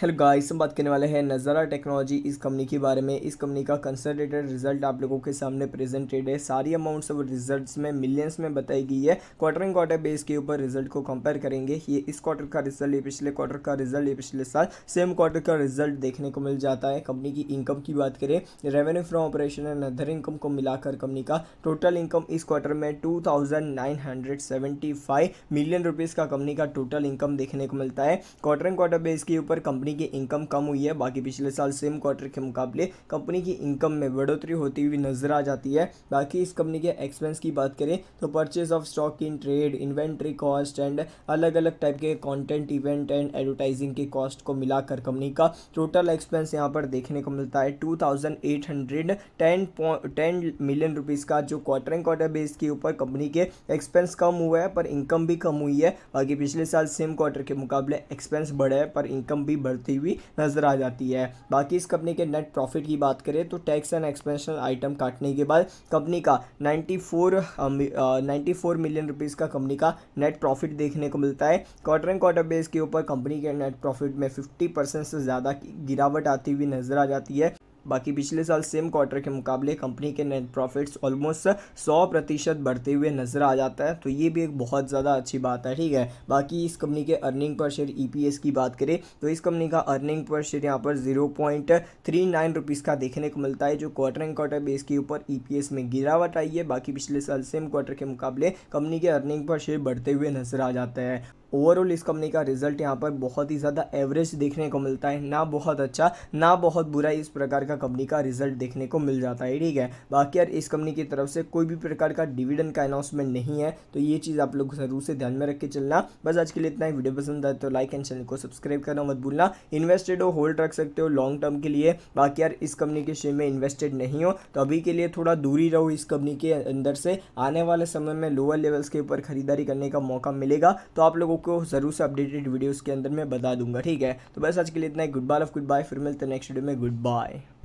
hello guys हम बात करने वाले हैं नज़ारा टेक्नोलॉजी इस कंपनी के बारे में इस कंपनी का कंसल्टेटेड रिजल्ट आप लोगों के सामने प्रेजेंटेड है सारी अमाउंट्स और रिजल्ट्स में मिलियंस में बताई गई है क्वार्टर एंड क्वार्टर बेस के ऊपर रिजल्ट को कंपेयर करेंगे ये इस क्वार्टर का रिजल्ट ये पिछले क्वार्टर का रिजल्ट ये पिछले साल सेम क्वार्टर का रिजल्ट देखने को मिल जाता है कंपनी की इनकम की बात करें revenue from operation and other income को मिलाकर कंपनी का टोटल इनकम इस क्वार्टर में टू मिलियन रुपीज़ का कंपनी का टोटल इनकम देखने को मिलता है क्वार्टर एंड क्वार्टर बेस के ऊपर कंपनी कंपनी की इनकम कम हुई है बाकी पिछले साल सेम क्वार्टर के मुकाबले कंपनी की इनकम में बढ़ोतरी होती हुई नजर आ जाती है बाकी इस कंपनी के एक्सपेंस की बात करें तो purchase of stock in trade inventory cost and अलग अलग टाइप के कॉन्टेंट इवेंट एंड एडवर्टाइजिंग के कॉस्ट को मिलाकर कंपनी का टोटल एक्सपेंस यहाँ पर देखने को मिलता है two thousand eight hundred ten ten million rupees का जो क्वार्टर एंड क्वार्टर बेस के ऊपर कंपनी के एक्सपेंस कम हुआ है पर इनकम भी कम हुई है बाकी पिछले साल सेम क्वार्टर के मुकाबले एक्सपेंस बढ़े हैं पर इनकम भी बढ़ निकलती हुई नज़र आ जाती है बाकी इस कंपनी के नेट प्रॉफिट की बात करें तो टैक्स एंड एक्सपेंशन आइटम काटने के बाद कंपनी का 94 94 मिलियन रुपीज़ का कंपनी का नेट प्रॉफिट देखने को मिलता है क्वार्टर एंड क्वार्टर बेस के ऊपर कंपनी के नेट प्रॉफिट में फिफ्टी से ज़्यादा गिरावट आती हुई नज़र आ जाती है बाकी पिछले साल सेम क्वार्टर के मुकाबले कंपनी के नेट प्रॉफिट्स ऑलमोस्ट सौ प्रतिशत बढ़ते हुए नज़र आ जाता है तो ये भी एक बहुत ज़्यादा अच्छी बात है ठीक है बाकी इस कंपनी के अर्निंग पर शेयर ई की बात करें तो इस कंपनी का अर्निंग पर शेयर यहाँ पर zero point three nine rupees का देखने को मिलता है जो क्वार्टर एंड क्वार्टर बेस के ऊपर ई e में गिरावट आई है बाकी पिछले साल सेम क्वार्टर के मुकाबले कंपनी के अर्निंग पर शेयर बढ़ते हुए नजर आ जाता है ओवरऑल इस कंपनी का रिजल्ट यहाँ पर बहुत ही ज़्यादा एवरेज देखने को मिलता है ना बहुत अच्छा ना बहुत बुरा इस प्रकार का कंपनी का रिजल्ट देखने को मिल जाता है ठीक है बाकी यार इस कंपनी की तरफ से कोई भी प्रकार का डिविडेंड का अनाउंसमेंट नहीं है तो ये चीज़ आप लोग ज़रूर से ध्यान में रख के चलना बस आज के लिए इतना ही वीडियो पसंद आए तो लाइक एंड चैनल को सब्सक्राइब करना मत भूलना इन्वेस्टेड हो होल्ड रख सकते हो लॉन्ग टर्म के लिए बाकी यार इस कंपनी के शेयर में इन्वेस्टेड नहीं हो तो अभी के लिए थोड़ा दूरी रहो इस कंपनी के अंदर से आने वाले समय में लोअर लेवल्स के ऊपर खरीदारी करने का मौका मिलेगा तो आप लोगों आपको ज़रूर से अपडेटेड वीडियोज़ के अंदर मैं बता दूंगा ठीक है तो बस आज के लिए इतना goodbye of goodbye फिर मिलते हैं नेक्स्ट वीडियो में गुड बाय